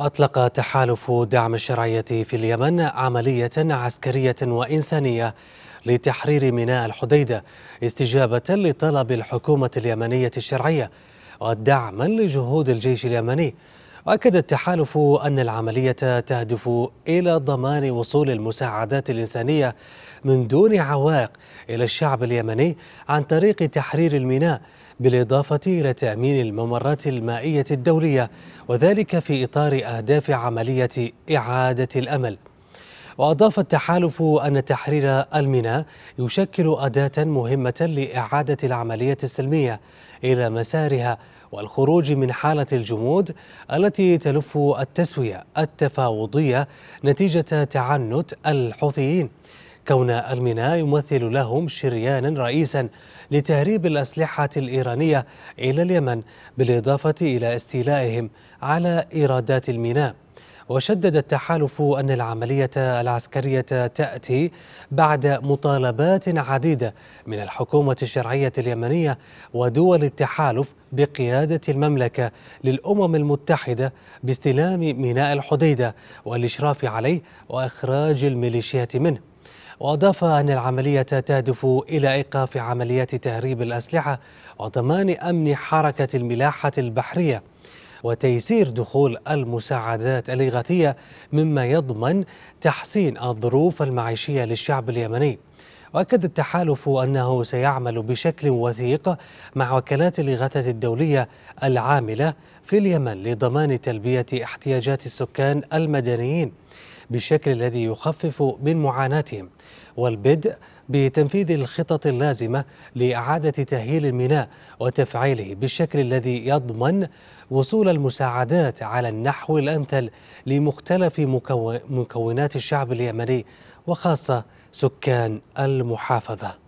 أطلق تحالف دعم الشرعية في اليمن عملية عسكرية وإنسانية لتحرير ميناء الحديدة استجابة لطلب الحكومة اليمنية الشرعية ودعما لجهود الجيش اليمني أكد التحالف أن العملية تهدف إلى ضمان وصول المساعدات الإنسانية من دون عوائق إلى الشعب اليمني عن طريق تحرير الميناء بالإضافة إلى تأمين الممرات المائية الدولية وذلك في إطار أهداف عملية إعادة الأمل وأضاف التحالف أن تحرير الميناء يشكل أداة مهمة لإعادة العملية السلمية إلى مسارها والخروج من حالة الجمود التي تلف التسوية التفاوضية نتيجة تعنت الحوثيين كون الميناء يمثل لهم شريانا رئيسا لتهريب الأسلحة الإيرانية إلى اليمن بالإضافة إلى استيلائهم على إيرادات الميناء وشدد التحالف أن العملية العسكرية تأتي بعد مطالبات عديدة من الحكومة الشرعية اليمنية ودول التحالف بقيادة المملكة للأمم المتحدة باستلام ميناء الحديدة والإشراف عليه وإخراج الميليشيات منه وأضاف أن العملية تهدف إلى إيقاف عمليات تهريب الأسلحة وضمان أمن حركة الملاحة البحرية وتيسير دخول المساعدات الإغاثية مما يضمن تحسين الظروف المعيشية للشعب اليمني وأكد التحالف أنه سيعمل بشكل وثيق مع وكالات الإغاثة الدولية العاملة في اليمن لضمان تلبية احتياجات السكان المدنيين بشكل الذي يخفف من معاناتهم والبدء بتنفيذ الخطط اللازمة لإعادة تأهيل الميناء وتفعيله بالشكل الذي يضمن وصول المساعدات على النحو الأمثل لمختلف مكونات الشعب اليمني وخاصة سكان المحافظة